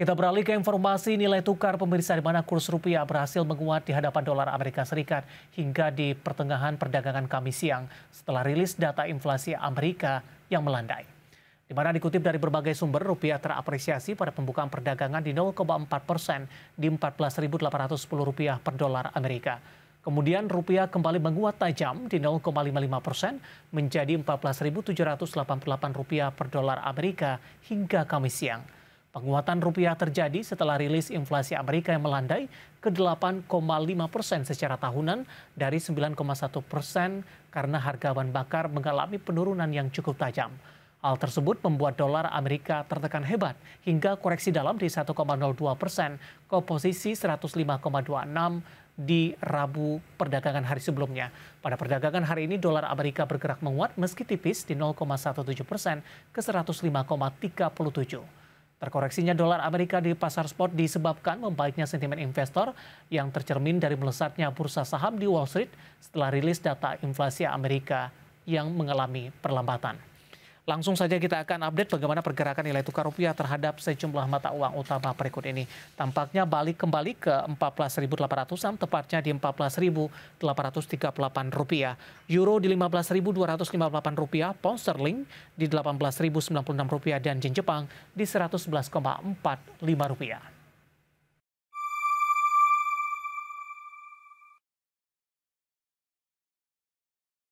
Kita beralih ke informasi nilai tukar pemirsa di mana kurs rupiah berhasil menguat di hadapan dolar Amerika Serikat hingga di pertengahan perdagangan kami siang setelah rilis data inflasi Amerika yang melandai. Di mana dikutip dari berbagai sumber, rupiah terapresiasi pada pembukaan perdagangan di 0,4 persen di 14.810 rupiah per dolar Amerika. Kemudian rupiah kembali menguat tajam di 0,55 persen menjadi 14.788 rupiah per dolar Amerika hingga Kamis siang. Penguatan rupiah terjadi setelah rilis inflasi Amerika yang melandai ke 8,5 persen secara tahunan dari 9,1 persen karena harga bahan bakar mengalami penurunan yang cukup tajam. Hal tersebut membuat dolar Amerika tertekan hebat hingga koreksi dalam di 1,02 persen ke posisi 105,26 di Rabu perdagangan hari sebelumnya. Pada perdagangan hari ini dolar Amerika bergerak menguat meski tipis di 0,17 persen ke 105,37. Terkoreksinya dolar Amerika di pasar spot disebabkan membaiknya sentimen investor yang tercermin dari melesatnya bursa saham di Wall Street setelah rilis data inflasi Amerika yang mengalami perlambatan. Langsung saja kita akan update bagaimana pergerakan nilai tukar rupiah terhadap sejumlah mata uang utama berikut ini. Tampaknya balik kembali ke 14.800-an, tepatnya di 14.838 rupiah. Euro di 15.258 rupiah, pound sterling di 18.096 rupiah, dan yen Jepang di 111,45 rupiah.